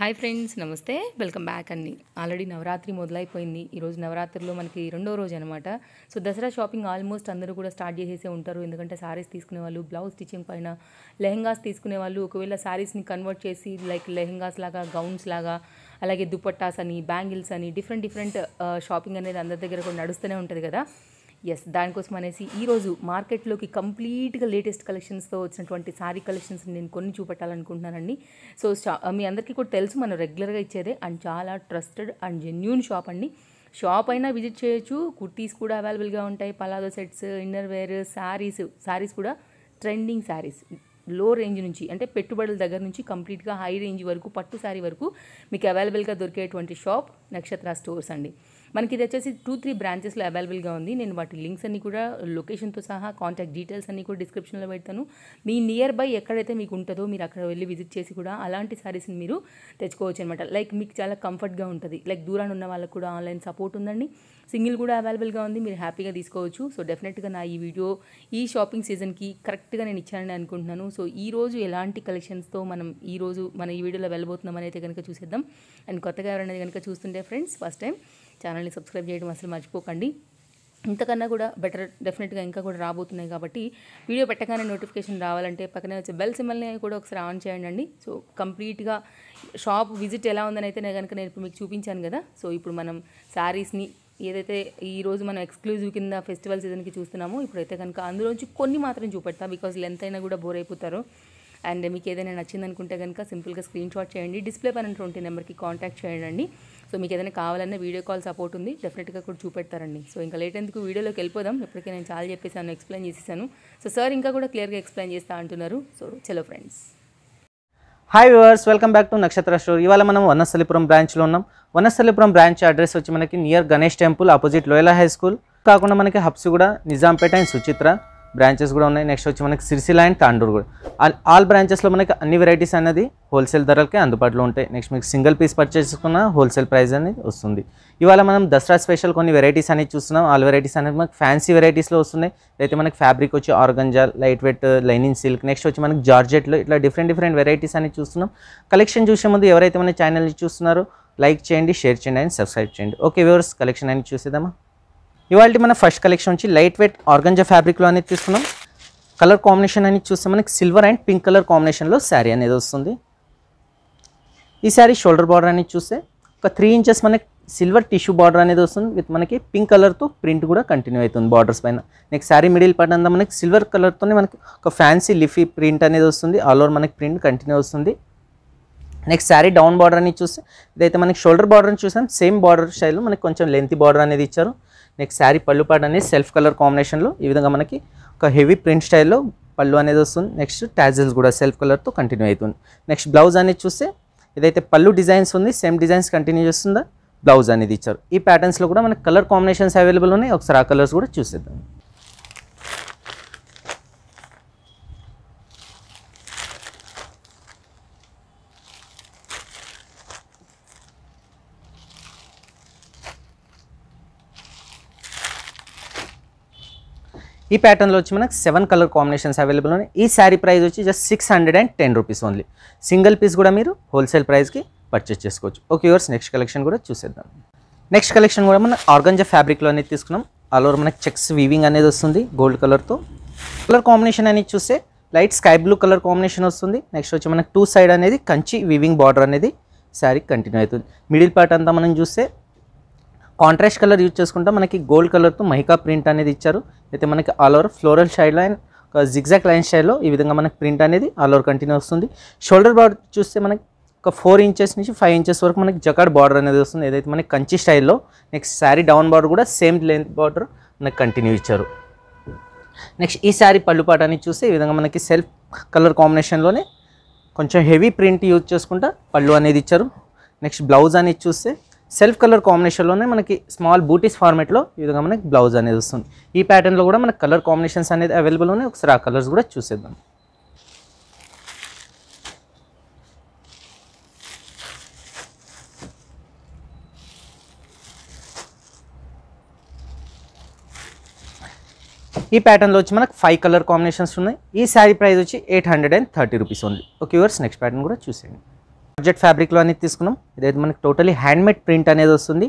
hi friends నమస్తే welcome back అండి already Navratri మొదలైపోయింది ఈరోజు నవరాత్రిలో మనకి రెండో రోజు అనమాట సో దసరా షాపింగ్ ఆల్మోస్ట్ అందరూ కూడా స్టార్ట్ చేసేసే ఉంటారు ఎందుకంటే శారీస్ తీసుకునే వాళ్ళు బ్లౌజ్ స్టిచ్చింగ్ పైన లెహెంగాస్ తీసుకునే వాళ్ళు ఒకవేళ శారీస్ని కన్వర్ట్ చేసి లైక్ లెహెంగాస్ లాగా గౌన్స్ లాగా అలాగే దుపట్టాస్ అని బ్యాంగిల్స్ అని డిఫరెంట్ డిఫరెంట్ షాపింగ్ అనేది అందరి దగ్గర కూడా నడుస్తూనే ఉంటుంది కదా ఎస్ దానికోసం అనేసి ఈరోజు మార్కెట్లోకి కంప్లీట్గా లేటెస్ట్ కలెక్షన్స్తో వచ్చినటువంటి శారీ కలెక్షన్స్ నేను కొన్ని చూపెట్టాలనుకుంటున్నానండి సో మీ అందరికీ కూడా తెలుసు మనం రెగ్యులర్గా ఇచ్చేదే అండ్ చాలా ట్రస్టెడ్ అండ్ జెన్యున్ షాప్ అండి షాప్ అయినా విజిట్ చేయొచ్చు కుర్తీస్ కూడా అవైలబుల్గా ఉంటాయి palazzo sets inner wear saris saris కూడా ట్రెండింగ్ శారీస్ లో రేంజ్ నుంచి అంటే పెట్టుబడుల దగ్గర నుంచి కంప్లీట్గా హై రేంజ్ వరకు పట్టు శారీ వరకు మీకు అవైలబుల్గా దొరికేటువంటి షాప్ నక్షత్ర స్టోర్స్ అండి మనకి ఇది వచ్చేసి టూ త్రీ బ్రాంచెస్లో అవైలబుల్గా ఉంది నేను వాటి లింక్స్ అన్ని కూడా లొకేషన్తో సహా కాంటాక్ట్ డీటెయిల్స్ అన్ని కూడా డిస్క్రిప్షన్లో పెడతాను మీ నియర్ బై ఎక్కడైతే మీకు ఉంటుందో మీరు అక్కడ వెళ్ళి విజిట్ చేసి కూడా అలాంటి సారీస్ని మీరు తెచ్చుకోవచ్చు అనమాట లైక్ మీకు చాలా కంఫర్ట్గా ఉంటుంది లైక్ దూరాన్ని ఉన్న వాళ్ళకు కూడా ఆన్లైన్ సపోర్ట్ ఉందండి సింగిల్ కూడా అవైలబుల్గా ఉంది మీరు హ్యాపీగా తీసుకోవచ్చు సో డెఫినెట్గా నా ఈ వీడియో ఈ షాపింగ్ సీజన్కి కరెక్ట్గా నేను ఇచ్చానని అనుకుంటున్నాను సో ఈ రోజు ఎలాంటి కలెక్షన్స్తో మనం ఈరోజు మన ఈ వీడియోలో వెళ్ళబోతున్నాం అయితే కనుక చూసేద్దాం అండ్ కొత్తగా ఎవరైనా కనుక చూస్తుంటే ఓకే ఫ్రెండ్స్ ఫస్ట్ టైం ఛానల్ని సబ్స్క్రైబ్ చేయడం అసలు మర్చిపోకండి ఇంతకన్నా కూడా బెటర్ డెఫినెట్గా ఇంకా కూడా రాబోతున్నాయి కాబట్టి వీడియో పెట్టగానే నోటిఫికేషన్ రావాలంటే పక్కనే వచ్చే బెల్ సిమ్మల్ని కూడా ఒకసారి ఆన్ చేయండి సో కంప్లీట్గా షాప్ విజిట్ ఎలా ఉందని అయితే నేను కనుక నేను ఇప్పుడు మీకు చూపించాను కదా సో ఇప్పుడు మనం శారీస్ని ఏదైతే ఈరోజు మనం ఎక్స్క్లూజివ్ కింద ఫెస్టివల్ సీజన్కి చూస్తున్నామో ఇప్పుడైతే కనుక అందులోంచి కొన్ని మాత్రం చూపెడతా బికాజ్ లెంత్ అయినా కూడా బోర్ అయిపోతారు అండ్ మీకు ఏదైనా నచ్చిందనుకుంటే కనుక సింపుల్గా స్క్రీన్ షాట్ చేయండి డిస్ప్లే పైన ట్వంటీ నెంబర్కి కాంటాక్ట్ చేయండి సో మీకు ఏదైనా కావాలన్నా వీడియో కాల్ సపోర్ట్ ఉంది డెఫినెట్గా కూడా చూపెడతారండి సో ఇంకా లేట్ ఎందుకు వీడియోలోకి వెళ్ళిపోదాం ఇప్పటికే నేను చాలా చెప్పేసాను ఎక్స్ప్లెయిన్ చేసేసాను సో సార్ ఇంకా కూడా క్లియర్గా ఎక్స్ప్లెయిన్ చేస్తా అంటున్నారు సో చలో friends hi viewers welcome back to Nakshatra store ఇవాళ మనం వనస్థలిపురం బ్రాంచ్లో ఉన్నాం వనస్థలిపురం బ్రాంచ్ అడ్రస్ వచ్చి మనకి near Ganesh temple opposite Loyola high school కాకుండా మనకి హబ్స్ కూడా నిజాంపేట అండ్ సుచిత్ర బ్రాంచెస్ కూడా ఉన్నాయి నెక్స్ట్ వచ్చి మనకి సిరిసిల అండ్ తాండూరు కూడా ఆల్ బ్రాంచెస్లో మనకి అన్ని వెరైటీస్ అనేది హోల్సేల్ ధరలకే అందుబాటులో ఉంటాయి నెక్స్ట్ మీకు సింగిల్ పీస్ పర్చేస్ చేసుకున్న హోల్సేల్ ప్రైస్ అనేది వస్తుంది ఇవాళ మనం దసరా స్పెషల్ కొన్ని వెరైటీస్ అనేది చూస్తున్నాం ఆల్ వెరైటీస్ అనేది మనకి ఫ్యాన్సీ వెరైటీస్లో వస్తున్నాయి అయితే మనకి ఫ్యాబ్రిక్ వచ్చి organza light weight lining silk next వచ్చి మనకి జార్జెట్లో ఇట్లా డిఫరెంట్ డిఫరెంట్ వెరైటీస్ అనేది చూస్తున్నాం కలెక్షన్ చూసే ముందు ఎవరైతే మన ఛానల్ని చూస్తున్నారో లైక్ చేయండి షేర్ చేయండి అండ్ సబ్స్క్రైబ్ చేయండి ఓకే వ్యూవర్స్ కలెక్షన్ అని చూసేదామా ఇవాళ మన ఫస్ట్ కలెక్షన్ వచ్చి లైట్ వెయిట్ ఆర్గంజా ఫ్యాబ్రిక్లో అనేది తీసుకున్నాం కలర్ కాంబినేషన్ అనేది చూస్తే మనకి సిల్వర్ అండ్ పింక్ కలర్ కాంబినేషన్లో శారీ అనేది వస్తుంది ఈ శారీ షోల్డర్ బార్డర్ అనేది చూస్తే ఒక త్రీ ఇంచెస్ మనకి సిల్వర్ టిష్యూ బార్డర్ అనేది వస్తుంది విత్ మనకి పింక్ కలర్తో ప్రింట్ కూడా కంటిన్యూ అవుతుంది బార్డర్స్ పైన నెక్స్ట్ శారీ మిడిల్ పార్ట్ అంతా మనకి సిల్వర్ కలర్తోనే మనకి ఒక ఫ్యాన్సీ లిఫీ ప్రింట్ అనేది వస్తుంది ఆల్ ఓవర్ మనకి ప్రింట్ కంటిన్యూ వస్తుంది నెక్స్ట్ శారీ డౌన్ బార్డర్ అనేది చూస్తే ఇదైతే మనకి షోల్డర్ బార్డర్ని చూసాం సేమ్ బార్డర్ స్టైల్లో మనకి కొంచెం లెంత్ బార్డర్ అనేది ఇచ్చారు నెక్స్ట్ శారీ పళ్ళు పాడు అనేది సెల్ఫ్ కలర్ కాంబినేషన్లో ఈ విధంగా మనకి ఒక హెవీ ప్రింట్ స్టైల్లో పళ్ళు అనేది వస్తుంది నెక్స్ట్ ట్యాజల్స్ కూడా సెల్ఫ్ కలర్తో కంటిన్యూ అవుతుంది నెక్స్ట్ బ్లౌజ్ అనేది చూస్తే ఇదైతే పళ్ళు డిజైన్స్ ఉంది సేమ్ డిజైన్స్ కంటిన్యూ చేస్తుందా బ్లౌజ్ అనేది ఇచ్చారు ఈ ప్యాటర్న్స్లో కూడా మనకి కలర్ కాంబినేషన్స్ అవైలబుల్ ఉన్నాయి ఒకసారి ఆ కలర్స్ కూడా చూసేద్దాం ఈ ప్యాటర్న్లో వచ్చి మనకు సెవెన్ కలర్ కాంబినేషన్స్ అవైలబుల్ ఉన్నాయి ఈ శారీ ప్రైస్ వచ్చి just six hundred and ten rupees only single piece కూడా మీరు హోల్సేల్ ప్రైస్కి పర్చేస్ చేసుకోవచ్చు ఓకే యూర్స్ నెక్స్ట్ కలెక్షన్ కూడా చూసేద్దాం నెక్స్ట్ కలెక్షన్ కూడా మనం ఆర్గంజా ఫ్యాబ్రిక్లో అనేది తీసుకున్నాం ఆల్ ఓవర్ మనకి చెక్స్ వీవింగ్ అనేది వస్తుంది గోల్డ్ కలర్తో కలర్ కాంబినేషన్ అనేది చూస్తే light sky blue colour combination వస్తుంది నెక్స్ట్ వచ్చి మనకు టూ సైడ్ అనేది కంచి వీవింగ్ బార్డర్ అనేది శారీ కంటిన్యూ అవుతుంది మిడిల్ పార్ట్ అంతా మనం చూస్తే కాంట్రాస్ట్ కలర్ యూజ్ చేసుకుంటే మనకి గోల్డ్ కలర్తో మహికా ప్రింట్ అనేది ఇచ్చారు అయితే మనకి all over floral shade and zigzag line స్టైల్లో ఈ విధంగా మనకి ప్రింట్ అనేది ఆల్ ఓవర్ కంటిన్యూ వస్తుంది షోల్డర్ బార్డర్ చూస్తే మనకి ఒక ఫోర్ ఇంచెస్ నుంచి ఫైవ్ ఇంచెస్ వరకు మనకి జకాడ్ బార్డర్ అనేది వస్తుంది ఏదైతే మనకి కంచి స్టైల్లో నెక్స్ట్ శారీ డౌన్ బార్డర్ కూడా సేమ్ లెంత్ బార్డర్ మనకి కంటిన్యూ ఇచ్చారు నెక్స్ట్ ఈ శారీ పళ్ళుపాట అని చూస్తే ఈ విధంగా మనకి సెల్ఫ్ కలర్ కాంబినేషన్లోనే కొంచెం హెవీ ప్రింట్ యూజ్ చేసుకుంటా పళ్ళు అనేది ఇచ్చారు నెక్స్ట్ బ్లౌజ్ అనేది చూస్తే సెల్ఫ్ కలర్ కాంబినేషన్లోనే మనకి స్మాల్ బూటీస్ ఫార్మేట్లో ఈ విధంగా మనకి బ్లౌజ్ అనేది వస్తుంది ఈ ప్యాటర్న్లో కూడా మనకి కలర్ కాంబినేషన్స్ అనేది అవైలబుల్ ఉన్నాయి ఒకసారి ఆ కలర్స్ కూడా చూసేద్దాం ఈ ప్యాటర్న్లో వచ్చి మనకు ఫైవ్ కలర్ కాంబినేషన్స్ ఉన్నాయి ఈ శారీ ప్రైస్ వచ్చి eight hundred and thirty rupees only okay viewers next pattern కూడా చూసేయండి బడ్జెట్ ఫ్యాబ్రిక్లో అనేది తీసుకున్నాం ఇదైతే మనకి టోటలీ హ్యాండ్మేడ్ ప్రింట్ అనేది వస్తుంది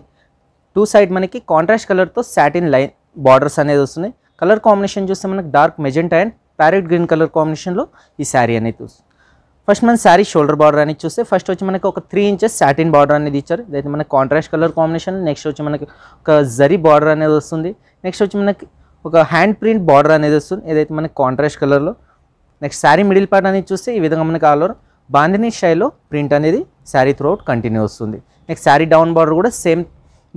టూ సైడ్ మనకి కాంట్రాస్ట్ కలర్తో సాటిన్ లైన్ బార్డర్స్ అనేది వస్తుంది కలర్ కాంబినేషన్ చూస్తే మనకి dark magenta and parrot green colour కాంబినేషన్లో ఈ శారీ అనేది చూస్తుంది ఫస్ట్ మన శారీ షోల్డర్ బార్డర్ అనేది చూస్తే ఫస్ట్ వచ్చి మనకి ఒక త్రీ ఇంచెస్ సాటిన్ బార్డర్ అనేది ఇచ్చారు ఇదైతే మనకి కాంట్రాస్ట్ కలర్ కాంబినేషన్ నెక్స్ట్ వచ్చి మనకి ఒక జరీ బార్డర్ అనేది వస్తుంది నెక్స్ట్ వచ్చి మనకి ఒక హ్యాండ్ ప్రింట్ బార్డర్ అనేది వస్తుంది ఏదైతే మనకి కాంట్రాస్ట్ కలర్లో నెక్స్ట్ శారీ మిడిల్ పార్ట్ అనేది చూస్తే ఈ విధంగా మనకి ఆల్ ఓవర్ బాంధిని స్టైల్లో ప్రింట్ అనేది శారీ త్రూఅవుట్ కంటిన్యూ వస్తుంది నెక్స్ట్ శారీ డౌన్ బార్డర్ కూడా సేమ్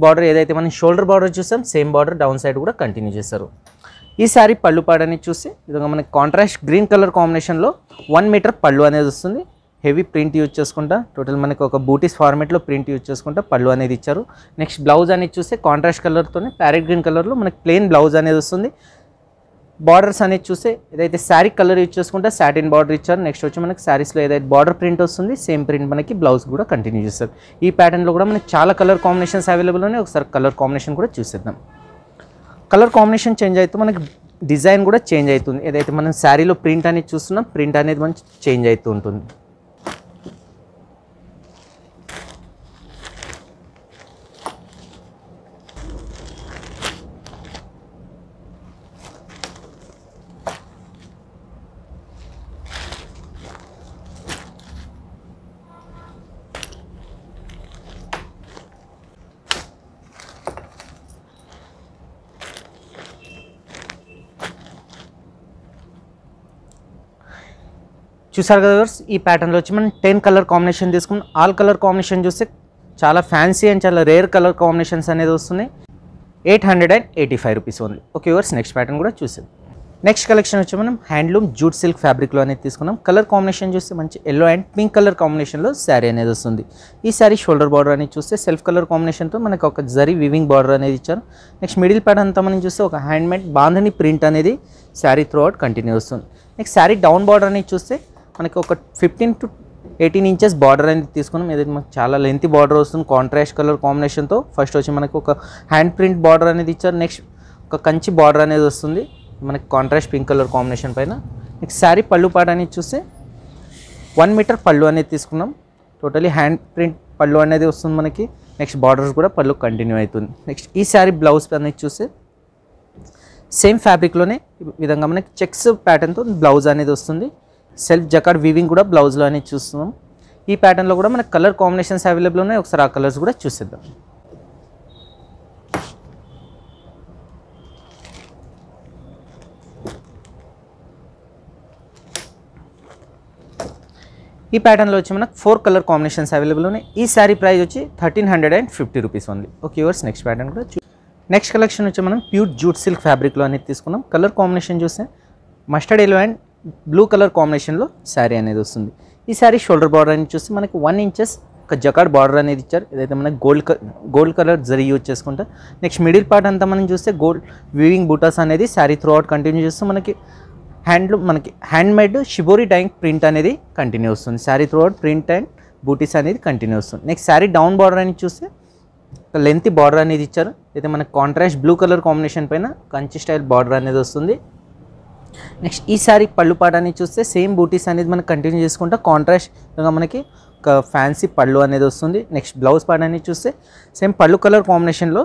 బార్డర్ ఏదైతే మనం షోల్డర్ బార్డర్ చూసాం సేమ్ బార్డర్ డౌన్ సైడ్ కూడా కంటిన్యూ చేశారు ఈ శారీ పళ్ళు పాడని చూసి విధంగా మనకి కాంట్రాస్ట్ గ్రీన్ కలర్ కాంబినేషన్లో వన్ మీటర్ పళ్ళు అనేది వస్తుంది హెవీ ప్రింట్ యూజ్ చేసుకుంటా టోటల్ మనకి ఒక బూటీస్ ఫార్మేట్లో ప్రింట్ యూజ్ చేసుకుంటా పళ్ళు అనేది ఇచ్చారు నెక్స్ట్ బ్లౌజ్ అనేది చూస్తే కాంట్రాస్ట్ కలర్తోనే ప్యారెట్ గ్రీన్ కలర్లో మనకి ప్లెయిన్ బ్లౌజ్ అనేది వస్తుంది బార్డర్స్ అనేది చూస్తే ఏదైతే శారీ కలర్ యూజ్ చేసుకుంటే శాటిన్ బార్డర్ ఇచ్చారు నెక్స్ట్ వచ్చి మనకి శారీస్లో ఏదైతే బార్డర్ ప్రింట్ వస్తుంది సేమ్ ప్రింట్ మనకి బ్లౌజ్ కూడా కంటిన్యూ చేస్తారు ఈ ప్యాటర్న్లో కూడా మనకి చాలా కలర్ కాంబినేషన్స్ అవైలబుల్ ఉన్నాయి ఒకసారి కలర్ కాంబినేషన్ కూడా చూసేద్దాం కలర్ కాంబినేషన్ చేంజ్ అయితే మనకి డిజైన్ కూడా చేంజ్ అవుతుంది ఏదైతే మనం శారీలో ప్రింట్ అనేది చూస్తున్నాం ప్రింట్ అనేది మనకి చేంజ్ అవుతూ ఉంటుంది చూసారు కదా ఈ ప్యాటర్న్లో వచ్చి మనం టెన్ కలర్ కాంబినేషన్ తీసుకున్నాం ఆల్ కలర్ కాంబినేషన్ చూస్తే చాలా ఫ్యాన్సీ అండ్ చాలా రేర్ కలర్ కాంబినేషన్స్ అనేది వస్తున్నాయి eight hundred and eighty five rupees only okay viewers next pattern కూడా చూసాం నెక్స్ట్ కలెక్షన్ వచ్చి మనం హ్యాండ్లూమ్ జూట్ సిల్క్ ఫ్యాబ్రిక్లో అనేది తీసుకున్నాం కలర్ కాంబినేషన్ చూస్తే మంచి ఎల్లో అండ్ పింక్ కలర్ కాంబినేషన్లో శారీ అనేది వస్తుంది ఈ శారీ షోల్డర్ బార్డర్ అనేది చూస్తే సెల్ఫ్ కలర్ కాంబినేషన్తో మనకు ఒక జరీ వివింగ్ బార్డర్ అనేది ఇచ్చారు నెక్స్ట్ మిడిల్ ప్యాడ్ అంతా మనం చూస్తే ఒక హ్యాండ్మేడ్ బాంధని ప్రింట్ అనేది శారీ త్రూఅవుట్ కంటిన్యూ వస్తుంది నెక్స్ట్ శారీ డౌన్ బార్డర్ అనేది చూస్తే మనకి ఒక fifteen to eighteen inches border అనేది తీసుకున్నాం ఏదైతే మనకు చాలా లెంత్ బార్డర్ వస్తుంది కాంట్రాస్ట్ కలర్ కాంబినేషన్తో ఫస్ట్ వచ్చి మనకు ఒక హ్యాండ్ ప్రింట్ బార్డర్ అనేది ఇచ్చారు నెక్స్ట్ ఒక కంచి బార్డర్ అనేది వస్తుంది మనకి కాంట్రాస్ట్ పింక్ కలర్ కాంబినేషన్ పైన నెక్స్ట్ శారీ పళ్ళు పాట అనేది చూస్తే వన్ మీటర్ పళ్ళు అనేది తీసుకున్నాం టోటలీ హ్యాండ్ ప్రింట్ పళ్ళు అనేది వస్తుంది మనకి నెక్స్ట్ బార్డర్స్ కూడా పళ్ళు కంటిన్యూ అవుతుంది నెక్స్ట్ ఈ శారీ బ్లౌజ్ అనేది చూస్తే సేమ్ ఫ్యాబ్రిక్లోనే విధంగా మనకి చెక్స్ ప్యాటర్న్తో బ్లౌజ్ అనేది వస్తుంది సెల్ఫ్ జకాడ్ వీవింగ్ కూడా బ్లౌజ్లో అనేది చూస్తున్నాం ఈ ప్యాటర్న్లో కూడా మనకు కలర్ కాంబినేషన్స్ అవైలబుల్ ఉన్నాయి ఒకసారి ఆ కలర్స్ కూడా చూసేద్దాం ఈ ప్యాటర్న్లో వచ్చి మనకు ఫోర్ కలర్ కాంబినేషన్స్ అవైలబుల్ ఉన్నాయి ఈ శారీ ప్రైస్ వచ్చి thirteen hundred and fifty rupees only okay yours next pattern కూడా నెక్స్ట్ కలెక్షన్ వచ్చి మనం ప్యూర్ జూట్ సిల్క్ ఫ్యాబ్రిక్లో అనేది తీసుకున్నాం కలర్ కాంబినేషన్ చూస్తే mustard yellow and blue colour కాంబినేషన్లో శారీ అనేది వస్తుంది ఈ శారీ షోల్డర్ బార్డర్ అనేది చూస్తే మనకి వన్ ఇంచెస్ ఒక జకాడ్ బార్డర్ అనేది ఇచ్చారు ఇదైతే మనకి gold gold colour zari use చేసుకుంటా నెక్స్ట్ మిడిల్ పార్ట్ అంతా మనం చూస్తే గోల్డ్ వ్యూవింగ్ బూటాస్ అనేది శారీ త్రూ అవుట్ కంటిన్యూ చేస్తూ మనకి హ్యాండ్లూమ్ మనకి hand made shibori dyeing print అనేది కంటిన్యూ వస్తుంది sari through out print and బూటీస్ అనేది కంటిన్యూ వస్తుంది నెక్స్ట్ శారీ డౌన్ బార్డర్ అనేది చూస్తే ఒక లెంత్ బార్డర్ అనేది ఇచ్చారు అయితే మనకు కాంట్రాస్ట్ బ్లూ కలర్ కాంబినేషన్ పైన కంచి స్టైల్ బార్డర్ అనేది వస్తుంది నెక్స్ట్ ఈసారి పళ్ళు పాటాన్ని చూస్తే సేమ్ బూటీస్ అనేది మనం కంటిన్యూ చేసుకుంటా కాంట్రాస్ట్గా మనకి ఒక ఫ్యాన్సీ పళ్ళు అనేది వస్తుంది నెక్స్ట్ బ్లౌజ్ పార్ట్ చూస్తే సేమ్ పళ్ళు కలర్ కాంబినేషన్లో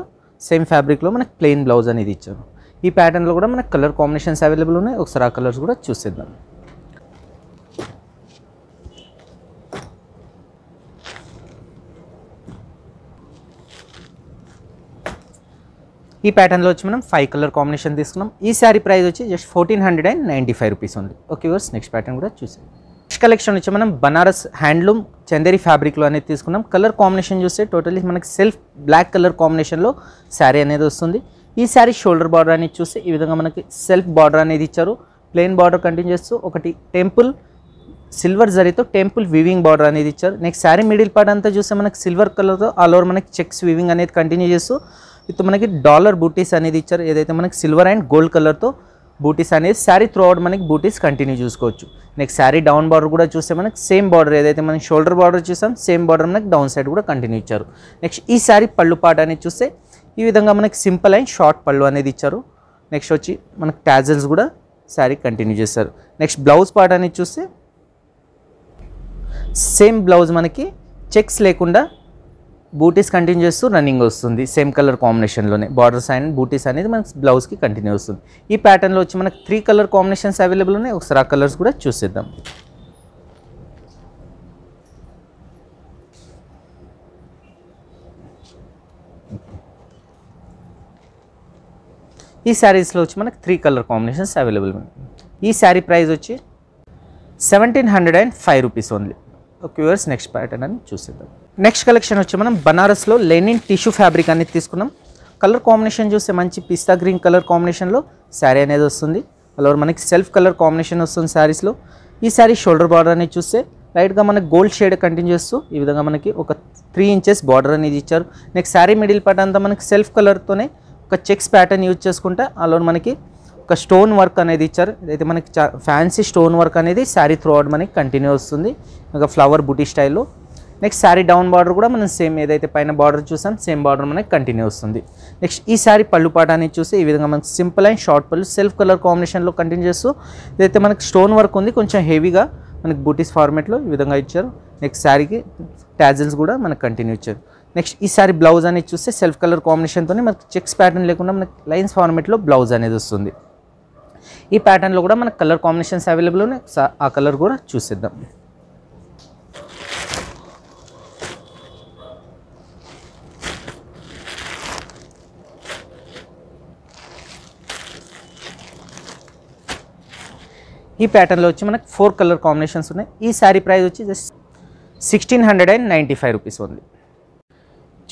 సేమ్ ఫ్యాబ్రిక్లో మనకి ప్లెయిన్ బ్లౌజ్ అనేది ఇచ్చాను ఈ ప్యాటర్న్లో కూడా మనకు కలర్ కాంబినేషన్స్ అవైలబుల్ ఉన్నాయి ఒకసారి ఆ కలర్స్ కూడా చూసేద్దాం ఈ ప్యాటర్న్లో వచ్చి మనం ఫైవ్ కలర్ కాంబినేషన్ తీసుకున్నాం ఈ శారీ ప్రైస్ వచ్చి just fourteen hundred and ninety five rupees ఉంది ఓకే వర్స్ నెక్స్ట్ ప్యాటర్న్ కూడా చూసాం నెక్స్ట్ కలెక్షన్ వచ్చి మనం బనారస్ హ్యాండ్లూమ్ చందేరి ఫ్యాబ్రిక్లో అనేది తీసుకున్నాం కలర్ కాంబినేషన్ చూస్తే టోటల్లీ మనకి సెల్ఫ్ బ్లాక్ కలర్ కాంబినేషన్లో శారీ అనేది వస్తుంది ఈ శారీ షోల్డర్ బార్డర్ అనేది చూస్తే ఈ విధంగా మనకి సెల్ఫ్ బార్డర్ అనేది ఇచ్చారు ప్లెయిన్ బార్డర్ కంటిన్యూ చేస్తూ ఒకటి టెంపుల్ సిల్వర్ జరీతో టెంపుల్ వివింగ్ బార్డర్ అనేది ఇచ్చారు నెక్స్ట్ శారీ మిడిల్ పార్ట్ అంతా చూస్తే మనకి సిల్వర్ కలర్తో ఆల్ ఓవర్ మనకి చెక్స్ వివింగ్ అనేది కంటిన్యూ చేస్తూ ఇది మనకి డాలర్ బూటీస్ అనేది ఇచ్చారు ఏదైతే మనకి సిల్వర్ అండ్ గోల్డ్ కలర్తో బూటీస్ అనేది శారీ త్రూ అవుట్ మనకి బూటీస్ కంటిన్యూ చూసుకోవచ్చు నెక్స్ట్ శారీ డౌన్ బార్డర్ కూడా చూస్తే మనకి సేమ్ బార్డర్ ఏదైతే మనం షోల్డర్ బార్డర్ చూసాం సేమ్ బార్డర్ మనకి డౌన్ సైడ్ కూడా కంటిన్యూ ఇచ్చారు నెక్స్ట్ ఈ శారీ పళ్ళు పాట అనేది చూస్తే ఈ విధంగా మనకి సింపుల్ అండ్ షార్ట్ పళ్ళు అనేది ఇచ్చారు నెక్స్ట్ వచ్చి మనకి ట్యాజల్స్ కూడా శారీ కంటిన్యూ చేస్తారు నెక్స్ట్ బ్లౌజ్ పాట అనేది చూస్తే సేమ్ బ్లౌజ్ మనకి చెక్స్ లేకుండా బూటీస్ కంటిన్యూ చేస్తూ రన్నింగ్ వస్తుంది సేమ్ కలర్ కాంబినేషన్లోనే బార్డర్స్ అండ్ బూటీస్ అనేది మనకి బ్లౌజ్కి కంటిన్యూ వస్తుంది ఈ ప్యాటర్న్లో వచ్చి మనకి త్రీ కలర్ కాంబినేషన్స్ అవైలబుల్ ఉన్నాయి ఒకసారి ఆ కలర్స్ కూడా చూసేద్దాం ఈ శారీస్లో వచ్చి మనకి త్రీ కలర్ కాంబినేషన్స్ అవైలబుల్ ఉన్నాయి ఈ శారీ ప్రైస్ వచ్చి seventeen hundred and five rupees only okay next pattern అని చూసేద్దాం నెక్స్ట్ కలెక్షన్ వచ్చి మనం బనారస్లో లెనిన్ టిష్యూ ఫ్యాబ్రిక్ అనేది తీసుకున్నాం కలర్ కాంబినేషన్ చూస్తే మంచి పిస్తా గ్రీన్ కలర్ కాంబినేషన్లో శారీ అనేది వస్తుంది అలా మనకి సెల్ఫ్ కలర్ కాంబినేషన్ వస్తుంది శారీస్లో ఈ శారీ షోల్డర్ బార్డర్ అనేది చూస్తే లైట్గా మనకి గోల్డ్ షేడ్ కంటిన్యూ చేస్తూ ఈ విధంగా మనకి ఒక త్రీ ఇంచెస్ బార్డర్ అనేది ఇచ్చారు నెక్స్ట్ శారీ మిడిల్ పార్ట్ అంతా మనకి సెల్ఫ్ కలర్తోనే ఒక చెక్స్ ప్యాటర్న్ యూజ్ చేసుకుంటే అలా మనకి ఒక స్టోన్ వర్క్ అనేది ఇచ్చారు అయితే మనకి ఫ్యాన్సీ స్టోన్ వర్క్ అనేది శారీ త్రూ అవుట్ మనకి కంటిన్యూ వస్తుంది ఒక ఫ్లవర్ బుటీ స్టైల్లో నెక్స్ట్ శారీ డౌన్ బార్డర్ కూడా మనం సేమ్ ఏదైతే పైన బార్డర్ చూసాం సేమ్ బార్డర్ మనకి కంటిన్యూ వస్తుంది నెక్స్ట్ ఈ శారీ పళ్ళు పాట అనేది చూస్తే ఈ విధంగా మనకి simple and short pallu self colour కాంబినేషన్లో కంటిన్యూ చేస్తూ ఇదైతే మనకి స్టోన్ వర్క్ ఉంది కొంచెం హెవీగా మనకి బూటీస్ ఫార్మేట్లో ఈ విధంగా ఇచ్చారు నెక్స్ట్ శారీకి ట్యాజిల్స్ కూడా మనకు కంటిన్యూ ఇచ్చారు నెక్స్ట్ ఈ శారీ బ్లౌజ్ అనేది చూస్తే సెల్ఫ్ కలర్ కాంబినేషన్తోనే మనకి చెక్స్ ప్యాటర్న్ లేకుండా మనకి లైన్స్ ఫార్మేట్లో బ్లౌజ్ అనేది వస్తుంది ఈ ప్యాటర్న్లో కూడా మనకు కలర్ కాంబినేషన్స్ అవైలబుల్ ఉన్నాయి ఆ కలర్ కూడా చూసేద్దాం ఈ ప్యాటర్న్లో వచ్చి మనకు ఫోర్ కలర్ కాంబినేషన్స్ ఉన్నాయి ఈ శారీ ప్రైస్ వచ్చి just sixteen hundred and ninety five rupees ఉంది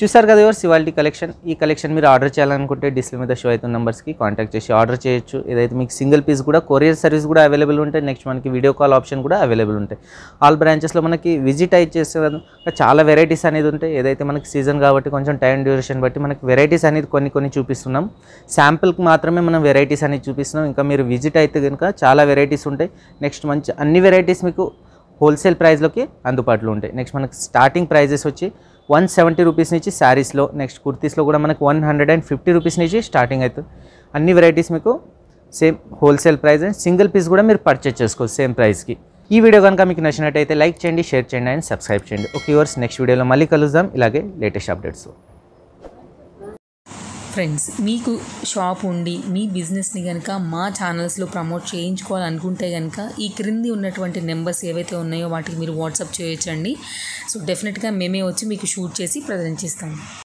చూసారు కదా ఎవరు శివాలిటీ కలెక్షన్ ఈ కలెక్షన్ మీరు ఆర్డర్ చేయాలనుకుంటే డిస్ప్లే మీద షో అవుతున్న నెంబర్స్కి కాంటాక్ట్ చేసి ఆర్డర్ చేయొచ్చు ఏదైతే మీకు సింగిల్ పీస్ కూడా కొరియర్ సర్వీస్ కూడా అవైలబుల్ ఉంటాయి నెక్స్ట్ మనకి వీడియో కాల్ ఆప్షన్ కూడా అవైలబుల్ ఉంటాయి ఆల్ బ్రాంచెస్లో మనకి విజిట్ అయి చేసే చాలా వెరైటీస్ అనేది ఉంటాయి ఏదైతే మనకి సీజన్ కాబట్టి కొంచెం టైం డ్యూరేషన్ బట్టి మనకి వెరైటీస్ అనేది కొన్ని కొన్ని చూపిస్తున్నాం శాంపుల్కి మాత్రమే మనం వెరైటీస్ అనేది చూపిస్తున్నాం ఇంకా మీరు విజిట్ అయితే కనుక చాలా వెరైటీస్ ఉంటాయి నెక్స్ట్ మంచి అన్ని వెరైటీస్ మీకు హోల్సేల్ ప్రైస్లోకి అందుబాటులో ఉంటాయి నెక్స్ట్ మనకి స్టార్టింగ్ ప్రైజెస్ వచ్చి వన్ సెవెంటీ రూపీస్ నుంచి శారీస్లో నెక్స్ట్ కుర్తీస్లో కూడా మనకు one hundred and fifty rupees నుంచి స్టార్టింగ్ అవుతుంది అన్ని వెరైటీస్ మీకు same wholesale price and single piece కూడా మీరు పర్చేస్ చేసుకోవచ్చు సేమ్ ప్రైస్కి ఈ వీడియో కనుక మీకు నచ్చినట్టయితే లైక్ చేయండి షేర్ చేయండి అండ్ సబ్స్క్రైబ్ చేయండి ఓకే యువర్స్ నెక్స్ట్ వీడియోలో మళ్ళీ కలుద్దాం ఇలాగే లేటెస్ట్ అప్డేట్స్ ఫ్రెండ్స్ మీకు షాప్ ఉండి మీ బిజినెస్ని కనుక మా ఛానల్స్లో ప్రమోట్ చేయించుకోవాలనుకుంటే కనుక ఈ క్రింది ఉన్నటువంటి నెంబర్స్ ఏవైతే ఉన్నాయో వాటికి మీరు వాట్సాప్ చేయొచ్చండి సో డెఫినెట్గా మేమే వచ్చి మీకు షూట్ చేసి ప్రజెంట్ చేస్తాము